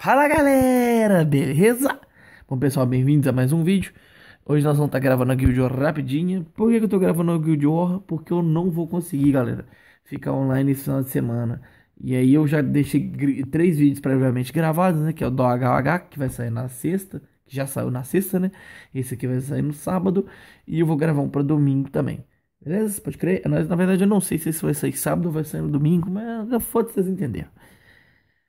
Fala galera, beleza? Bom pessoal, bem-vindos a mais um vídeo Hoje nós vamos estar tá gravando a Guild War rapidinha Por que, que eu estou gravando a Guild War? Porque eu não vou conseguir, galera Ficar online esse final de semana E aí eu já deixei três vídeos previamente gravados, né? Que é o do HH, que vai sair na sexta Que já saiu na sexta, né? Esse aqui vai sair no sábado E eu vou gravar um para domingo também Beleza? Pode crer? É na verdade eu não sei se esse vai sair sábado ou vai sair no domingo Mas foda-se vocês entenderam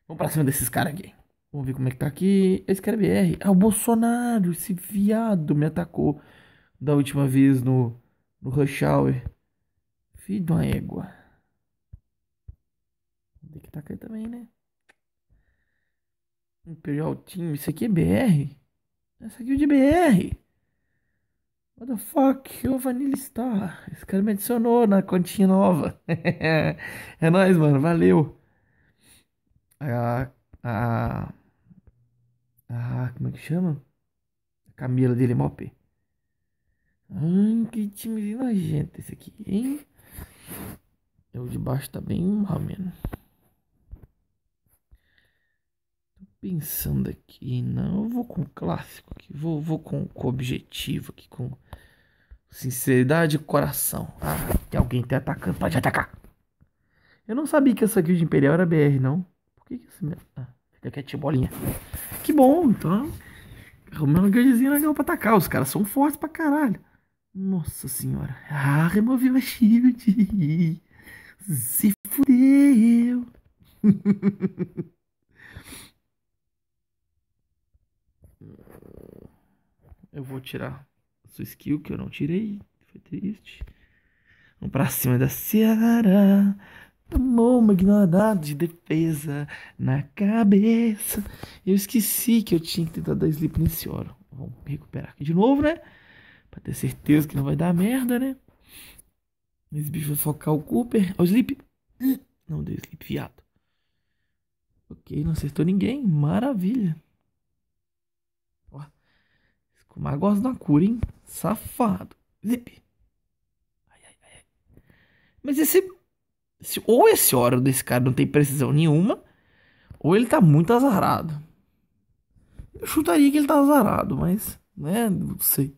Vamos para cima desses caras aqui Vamos ver como é que tá aqui. é BR. Ah, o Bolsonaro, esse viado me atacou da última vez no, no Rush Hour. Filho de uma égua. Tem que tá aqui também, né? Imperial Team, isso aqui é BR? Essa aqui é de BR. What the fuck? O Vanilla Star. Esse cara me adicionou na continha nova. é nóis, mano. Valeu. A, ah, a ah, como é que chama? A Camila dele, é Mop. Hum, que timezinho nojento esse aqui, hein? O de baixo tá bem mesmo. Tô pensando aqui, não, eu vou com o clássico aqui, vou, vou com, com o objetivo aqui, com sinceridade e coração. Ah, tem alguém tá atacando, pode atacar. Eu não sabia que essa de imperial era BR, não. Por que que essa... Ah. Fica a bolinha. Que bom, então. Arrumei uma ganguezinha legal pra atacar. Os caras são fortes pra caralho. Nossa senhora. Ah, removi uma shield. Se fudeu. eu vou tirar sua skill que eu não tirei. Foi triste. Vamos pra cima da Ceará tomou uma ignorada de defesa na cabeça. Eu esqueci que eu tinha que tentar dar slip nesse oro. Vamos recuperar aqui de novo, né? Pra ter certeza que não vai dar merda, né? Esse bicho vai focar o Cooper. Ó, o slip. Não deu slip, viado. Ok, não acertou ninguém. Maravilha. Ó. Escumar gosta da cura, hein? Safado. slip. Ai, ai, ai. Mas esse se, ou esse óleo desse cara não tem precisão nenhuma, ou ele tá muito azarado. Eu chutaria que ele tá azarado, mas. né, não sei.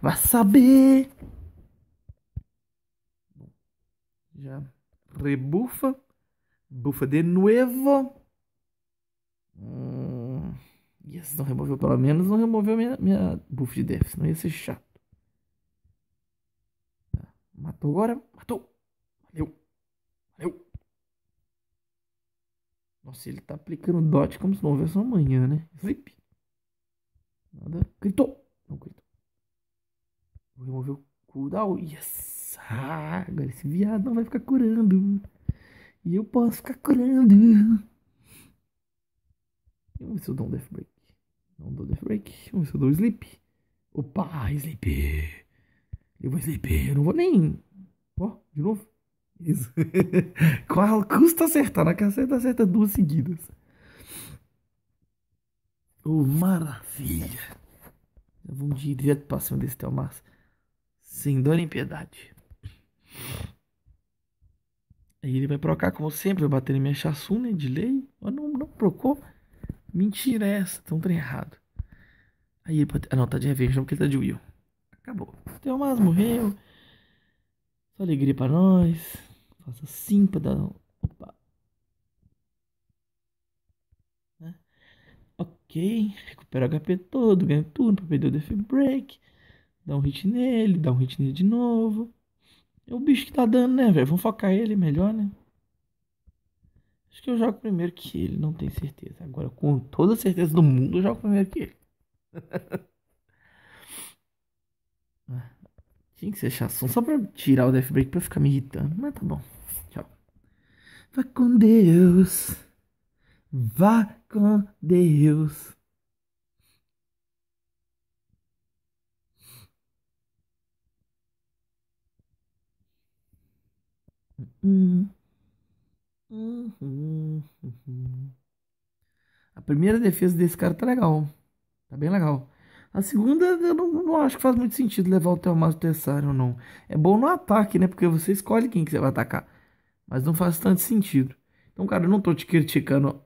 Vai saber! Já rebufa. Bufa de novo. Hum, yes, não removeu pelo menos, não removeu minha, minha buff de def, não ia ser chato. Tá, matou agora, matou. Valeu. Valeu. Nossa, ele tá aplicando dot como se não houvesse amanhã, né? Flip. Nada. Gritou. Não gritou. Vou remover o cooldown. Yes. Ah, agora esse viado não vai ficar curando. E eu posso ficar curando. Vamos ver se eu dou um death break. Não dou death break. Vamos ver se eu dou sleep. Opa, sleep. Eu vou sleep. Eu não vou nem. Ó, oh, de novo. Isso. Qual custa acertar? Na caceta acerta duas seguidas. Oh, maravilha! Vamos direto pra cima desse Telmas. Sem dor nem piedade. Aí ele vai procar, como sempre, vai bater em minha chassuna né, de lei. Mas não, não procou. Mentira é essa, tão trem errado. Aí ele pode... Ah, não, tá de revenge, não, porque ele tá de Will. Acabou. Telmas morreu. Só alegria pra nós faço assim para dar. Opa. Né? Ok, recupera HP todo, ganha tudo para perder o Death Break. Dá um hit nele, dá um hit nele de novo. É o bicho que tá dando, né, velho? Vamos focar ele melhor, né? Acho que eu jogo primeiro que ele, não tenho certeza. Agora, com toda a certeza do mundo, eu jogo primeiro que ele. Ah, tinha que ser chassão só pra tirar o Death Break pra ficar me irritando, mas tá bom. Vá com Deus. Vá com Deus. A primeira defesa desse cara tá legal. Tá bem legal. A segunda, eu não, não acho que faz muito sentido levar o do Tessário, não. É bom no ataque, né? Porque você escolhe quem que você vai atacar mas não faz tanto sentido. Então, cara, eu não tô te criticando,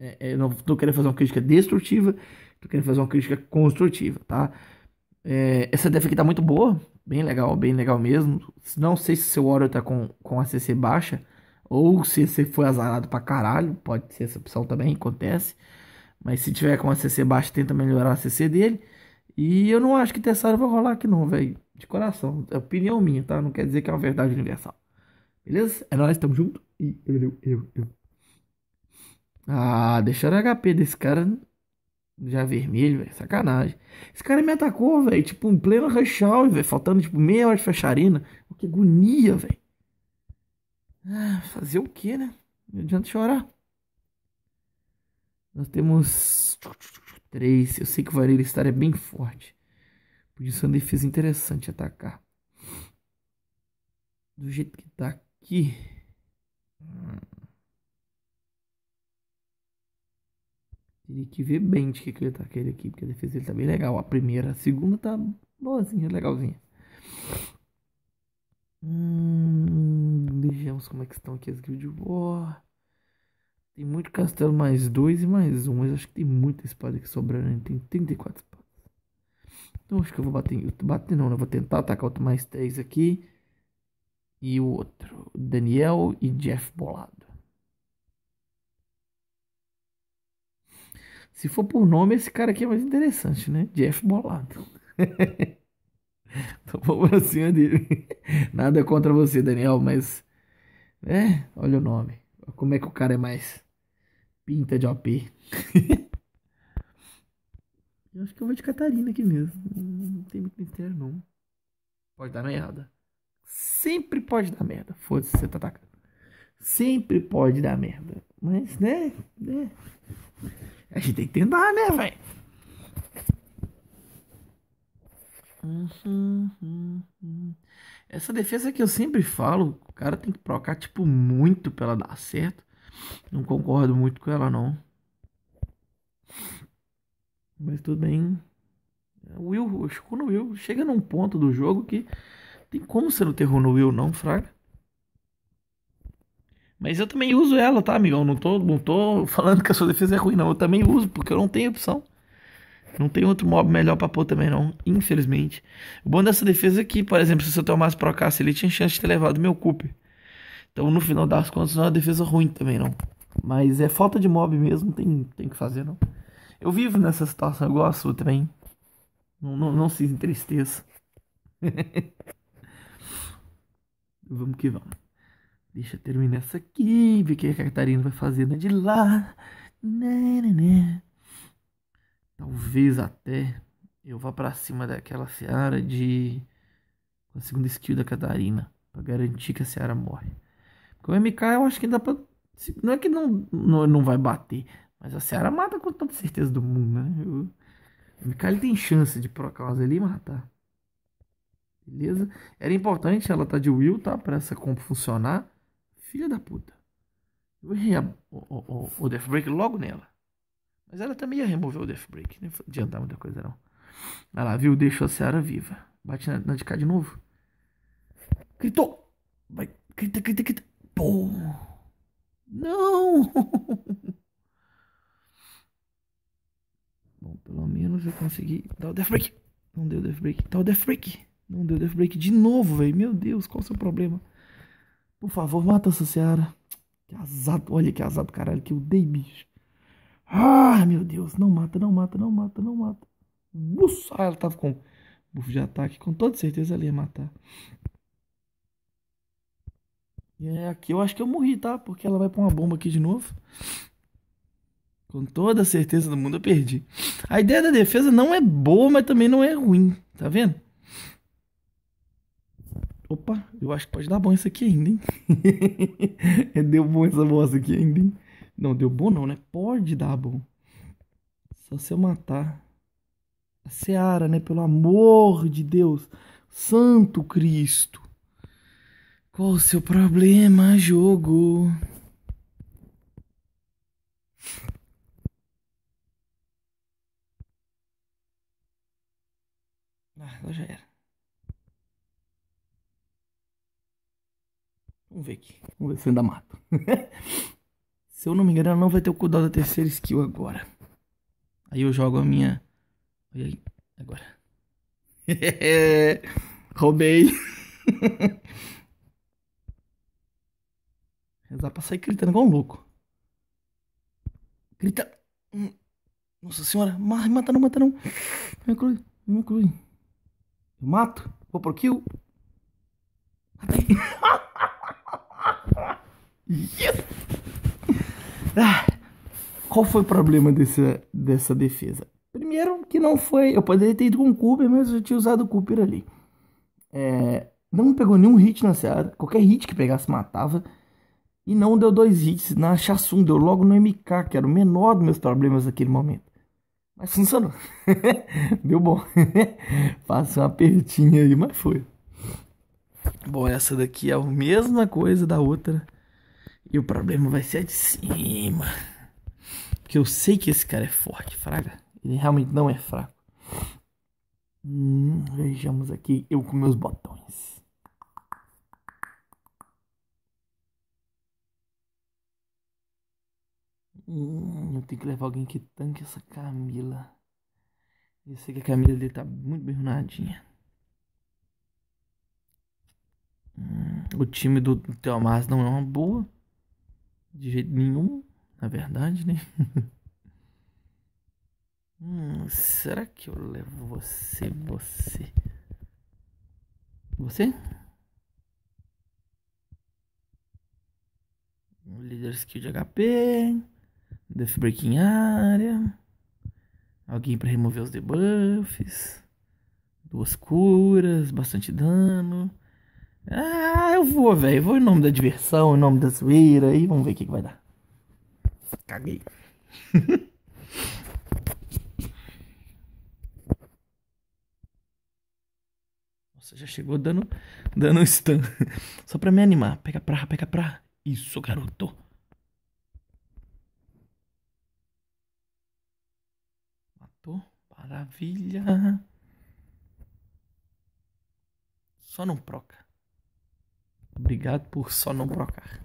é, é, não tô querendo fazer uma crítica destrutiva, tô querendo fazer uma crítica construtiva, tá? É, essa def aqui tá muito boa, bem legal, bem legal mesmo. Não sei se seu Warrior tá com, com a CC baixa, ou se você foi azarado pra caralho, pode ser essa opção também, acontece. Mas se tiver com a CC baixa, tenta melhorar a CC dele. E eu não acho que Tessaro vai rolar aqui não, velho. De coração. É opinião minha, tá? Não quer dizer que é uma verdade universal. Beleza? É nóis, tamo junto. E eu, eu, eu. Ah, deixaram o HP desse cara já vermelho, velho. Sacanagem. Esse cara me atacou, velho. Tipo, em pleno rush hour, velho. Faltando, tipo, meia hora de fecharina. Que agonia, velho. Ah, fazer o que, né? Não adianta chorar. Nós temos três. Eu sei que o Vareiro Star é bem forte. por isso é uma defesa interessante atacar. Do jeito que tá que Teria que ver bem de que, ele tá aquele aqui, porque a defesa dele tá bem legal. A primeira, a segunda tá boazinha, legalzinha. Hum, vejamos como é que estão aqui as Guild War. Tem muito castelo mais dois e mais um, mas acho que tem muita espada que sobrando. Né? Tem 34 espadas. Então acho que eu vou bater. Eu bater não, né? Eu vou tentar atacar outro mais três aqui e o outro, Daniel e Jeff Bolado. Se for por nome, esse cara aqui é mais interessante, né? Jeff Bolado. Tô bom pra cima dele. Nada contra você, Daniel, mas. É, olha o nome. Como é que o cara é mais. Pinta de OP. eu acho que eu vou de Catarina aqui mesmo. Não tem muito mistério, não. Pode dar na errada. Sempre pode dar merda. Foda-se, você tá atacando. Sempre pode dar merda. Mas, né? né? A gente tem que tentar, né, velho? Essa defesa que eu sempre falo, o cara tem que procar, tipo, muito pra ela dar certo. Não concordo muito com ela, não. Mas tudo bem. O Will, quando o Will chega num ponto do jogo que tem como você não ter Rono Will, não, Fraga? Mas eu também uso ela, tá, amigão? Não tô, não tô falando que a sua defesa é ruim, não. Eu também uso, porque eu não tenho opção. Não tem outro mob melhor pra pôr também, não. Infelizmente. O bom dessa defesa é que, por exemplo, se eu tomasse pro caça ele tinha chance de ter levado meu cupe. Então, no final das contas, não é uma defesa ruim também, não. Mas é falta de mob mesmo, tem, tem que fazer, não. Eu vivo nessa situação, eu gosto também. Não, não, não se entristeça. Vamos que vamos. Deixa eu terminar essa aqui, ver o que a Catarina vai fazer né, de lá. Né, né, né. Talvez até eu vá para cima daquela seara de. com a segunda skill da Catarina. para garantir que a seara morre. com o MK eu acho que dá pra. Não é que não, não, não vai bater, mas a seara mata com toda certeza do mundo, né? Eu... O MK ele tem chance de por acaso ele matar. Beleza? Era importante ela estar tá de Will, tá? Pra essa comp funcionar. Filha da puta. Eu errei a, o, o, o Death Break logo nela. Mas ela também ia remover o Death Break. Né? Não né? adiantar muita coisa, não. ela lá, viu? Deixou a Seara viva. Bate na, na de cá de novo. Gritou! Vai, grita, grita, grita. Pô! Não! Bom, pelo menos eu consegui dar o Death Break. Não deu Death Break. Dá tá o Death Break. Não deu Death Break de novo, velho. Meu Deus, qual o seu problema? Por favor, mata essa Seara. Que azado, olha que azado, caralho, que eu dei, bicho. Ah, meu Deus, não mata, não mata, não mata, não mata. Bussa, ah, ela tava com buff de ataque, com toda certeza ela ia matar. E é aqui, eu acho que eu morri, tá? Porque ela vai pra uma bomba aqui de novo. Com toda certeza do mundo eu perdi. A ideia da defesa não é boa, mas também não é ruim, tá vendo? Opa, eu acho que pode dar bom isso aqui ainda, hein? deu bom essa bosta aqui ainda, hein? Não, deu bom não, né? Pode dar bom. Só se eu matar. A Seara, né? Pelo amor de Deus. Santo Cristo. Qual o seu problema, jogo? Ah, já era. Vamos ver aqui. Vamos ver se eu ainda mato. se eu não me engano, ela não vai ter o cuidado da terceira skill agora. Aí eu jogo a minha. Olha aí. Agora. Roubei. Rezar pra sair gritando igual um louco. Grita. Hum. Nossa senhora. Mata não, mata não. Me inclui. Me inclui. Eu mato. Vou pro kill. Matei. Yes! Ah, qual foi o problema dessa, dessa defesa? Primeiro, que não foi. Eu poderia ter ido com o Cooper, mas eu já tinha usado o Cooper ali. É, não pegou nenhum hit na Seara. Qualquer hit que pegasse matava. E não deu dois hits na Chassum. Deu logo no MK, que era o menor dos meus problemas naquele momento. Mas funcionou. deu bom. Passou uma pertinha aí, mas foi. Bom, essa daqui é a mesma coisa da outra. E o problema vai ser de cima. Porque eu sei que esse cara é forte, fraga. Ele realmente não é fraco. Hum, vejamos aqui eu com meus botões. Hum, eu tenho que levar alguém que tanque essa Camila. Eu sei que a Camila dele tá muito bernadinha. Hum, o time do, do não é uma boa de jeito nenhum, na verdade, né? hum, será que eu levo você, você? Você? Líder skill de HP. Death em área. Alguém para remover os debuffs. Duas curas, bastante dano. Ah, eu vou, velho. Vou em nome da diversão, em nome da zoeira e vamos ver o que, que vai dar. Caguei. Nossa, já chegou dando, dando um stun. Só pra me animar. Pega pra, pega pra. Isso, garoto. Matou. Maravilha. Só não proca. Obrigado por só não brocar.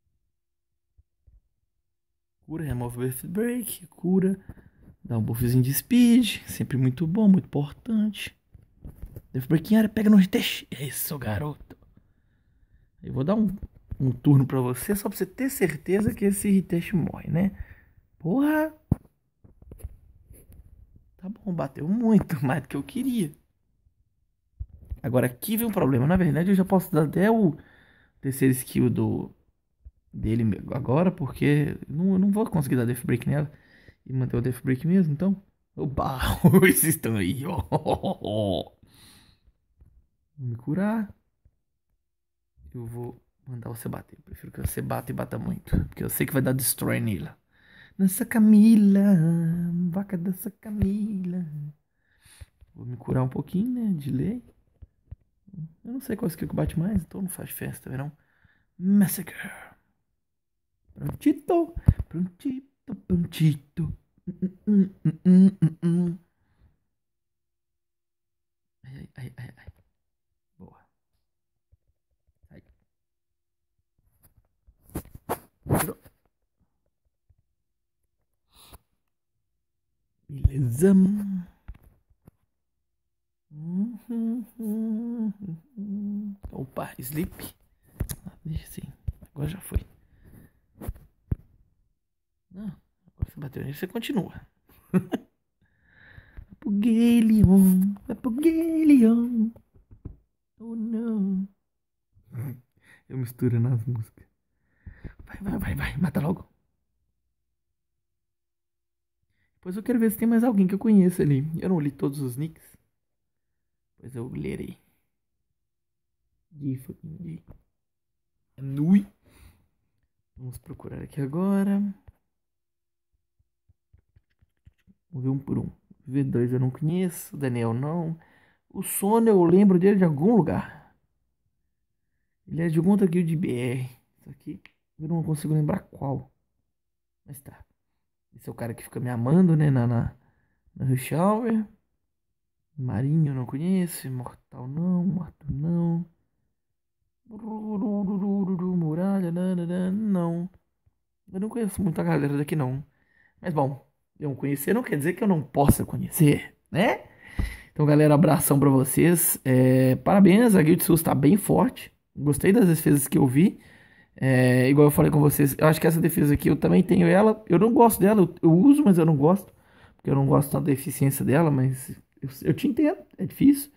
cura, remove Birth Break, cura, dá um buffzinho de speed, sempre muito bom, muito importante. Birth Break em área, pega no é Isso, garoto. Eu vou dar um, um turno pra você, só pra você ter certeza que esse Hitesh morre, né? Porra! Tá bom, bateu muito, mais do que eu queria. Agora aqui vem um problema. Na verdade, eu já posso dar até o terceiro skill do dele agora, porque não, eu não vou conseguir dar death break nela e manter o death break mesmo, então. Opa, esses estão aí. ó Vou me curar. Eu vou mandar você bater. Eu prefiro que você bata e bata muito. Porque eu sei que vai dar destroy nela. Nessa Camila. Vaca dessa Camila. Vou me curar um pouquinho, né? De lei. Eu não sei qual é skill que bate mais, então não faz festa, verão. Né, Massacre. Prontito, prontito, prontito. Hum, ai, ai, ai, ai. Boa. Sai. Beleza. Sleep. Ah, deixa assim. Agora já foi. Não, agora você bateu nele, você continua. vai pro Galeon, vai pro Galeon. Oh não. Eu misturo nas músicas. Vai, vai, vai, vai, mata logo. Depois eu quero ver se tem mais alguém que eu conheço ali. Eu não li todos os nicks. Pois eu lerei de fucking de Nui. Vamos procurar aqui agora. Vamos ver um por um. V2 eu não conheço, Daniel não. O Sono eu lembro dele de algum lugar. Ele é de algum outro de BR. Isso aqui eu não consigo lembrar qual. Mas tá. Esse é o cara que fica me amando, né? Na, na, na Rush Marinho eu não conheço. Imortal não. Morto não. Muralha, nanana, né, né, né, não. Eu não conheço muita galera daqui, não. Mas bom, eu conhecer não quer dizer que eu não possa conhecer, né? Então, galera, abração para vocês. É, parabéns, a Guild Souls tá bem forte. Gostei das defesas que eu vi. É, igual eu falei com vocês, eu acho que essa defesa aqui eu também tenho ela. Eu não gosto dela, eu, eu uso, mas eu não gosto. Porque eu não gosto tanto da eficiência dela, mas eu, eu te entendo, é difícil.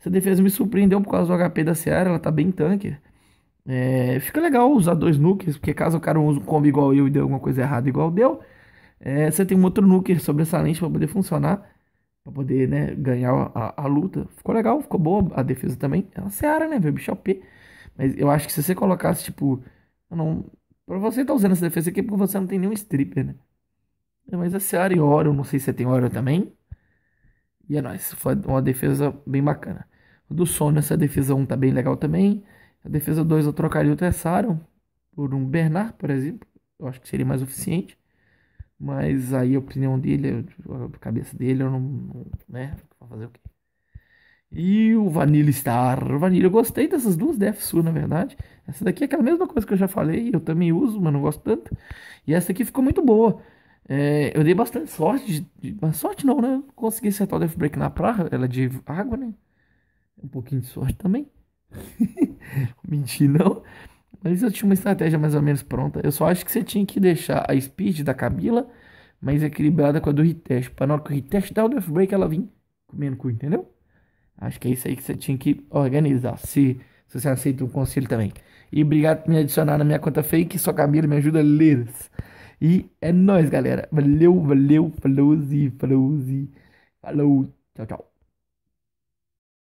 Essa defesa me surpreendeu por causa do HP da Seara, ela tá bem tanque. É, fica legal usar dois nukes, porque caso o cara use um combo igual eu e deu alguma coisa errada igual deu, é, você tem um outro nuke sobressalente para poder funcionar, para poder né, ganhar a, a, luta. Ficou legal, ficou boa a defesa também. É uma Seara, né, velho? Bicho é P. Mas eu acho que se você colocasse, tipo, não, pra você tá usando essa defesa aqui é porque você não tem nenhum stripper, né? É, mas a Seara e Oro, não sei se você tem Oro também. E é nóis, foi uma defesa bem bacana do sono, essa defesa 1 tá bem legal também. A defesa 2 eu trocaria o Tessaro por um Bernard, por exemplo. Eu acho que seria mais eficiente. Mas aí a opinião dele, a cabeça dele, eu não. né? fazer o quê? E o Vanilla Star. Vanilla, eu gostei dessas duas DFSU, na verdade. Essa daqui é aquela mesma coisa que eu já falei, eu também uso, mas não gosto tanto. E essa aqui ficou muito boa. É, eu dei bastante sorte, de, de, sorte não, né? consegui acertar o Death Break na praia, ela é de água, né? Um pouquinho de sorte também. Mentir não. Mas eu tinha uma estratégia mais ou menos pronta. Eu só acho que você tinha que deixar a speed da Camila mais equilibrada com a do Ritesh. Pra na hora que o Ritesh dá o death break, ela vir comendo cu, entendeu? Acho que é isso aí que você tinha que organizar. Se, se você aceita o conselho também. E obrigado por me adicionar na minha conta fake. Só Camila me ajuda a ler. E é nóis, galera. Valeu, valeu. Falou, -se, falou, -se, falou. Tchau, tchau.